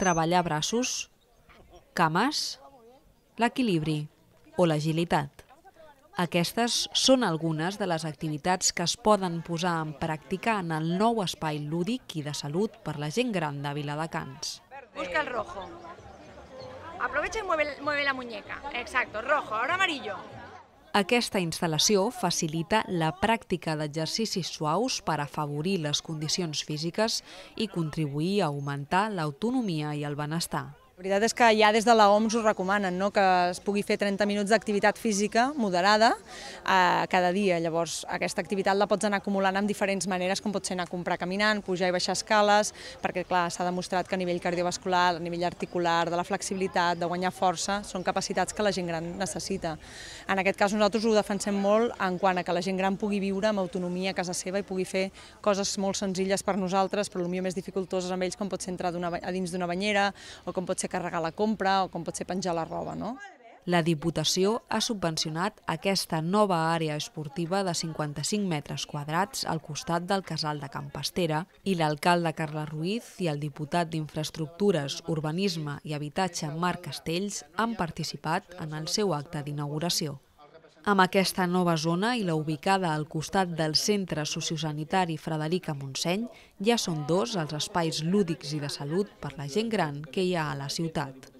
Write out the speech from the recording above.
treballar braços, cames, l'equilibri o l'agilitat. Aquestes són algunes de les activitats que es poden posar en pràctica en el nou espai lúdic i de salut per la gent gran de Viladecans. Busca el rojo. Aprovecha y mueve, mueve la muñeca. Exacto, rojo, ahora amarillo. Aquesta instal·lació facilita la pràctica d'exercicis suaus per afavorir les condicions físiques i contribuir a augmentar l'autonomia i el benestar. La veritat és que ja des de la OMS ho recomanen, no? que es pugui fer 30 minuts d'activitat física moderada eh, cada dia. Llavors, aquesta activitat la pots anar acumulant en diferents maneres, com pot ser anar a comprar caminant, pujar i baixar escales, perquè clar, s'ha demostrat que a nivell cardiovascular, a nivell articular, de la flexibilitat, de guanyar força, són capacitats que la gent gran necessita. En aquest cas nosaltres ho defensem molt en quant a que la gent gran pugui viure amb autonomia a casa seva i pugui fer coses molt senzilles per nosaltres, però potser més dificultoses amb ells, com pot ser entrar a dins d'una banyera o com pot ser ser carregar la compra o com pot ser penjar la roba. No? La Diputació ha subvencionat aquesta nova àrea esportiva de 55 metres quadrats al costat del casal de Campestera i l'alcalde Carles Ruiz i el diputat d'Infraestructures, Urbanisme i Habitatge Marc Castells han participat en el seu acte d'inauguració. Amb aquesta nova zona i la ubicada al costat del Centre Sociosanitari Frederica Montseny, ja són dos els espais lúdics i de salut per la gent gran que hi ha a la ciutat.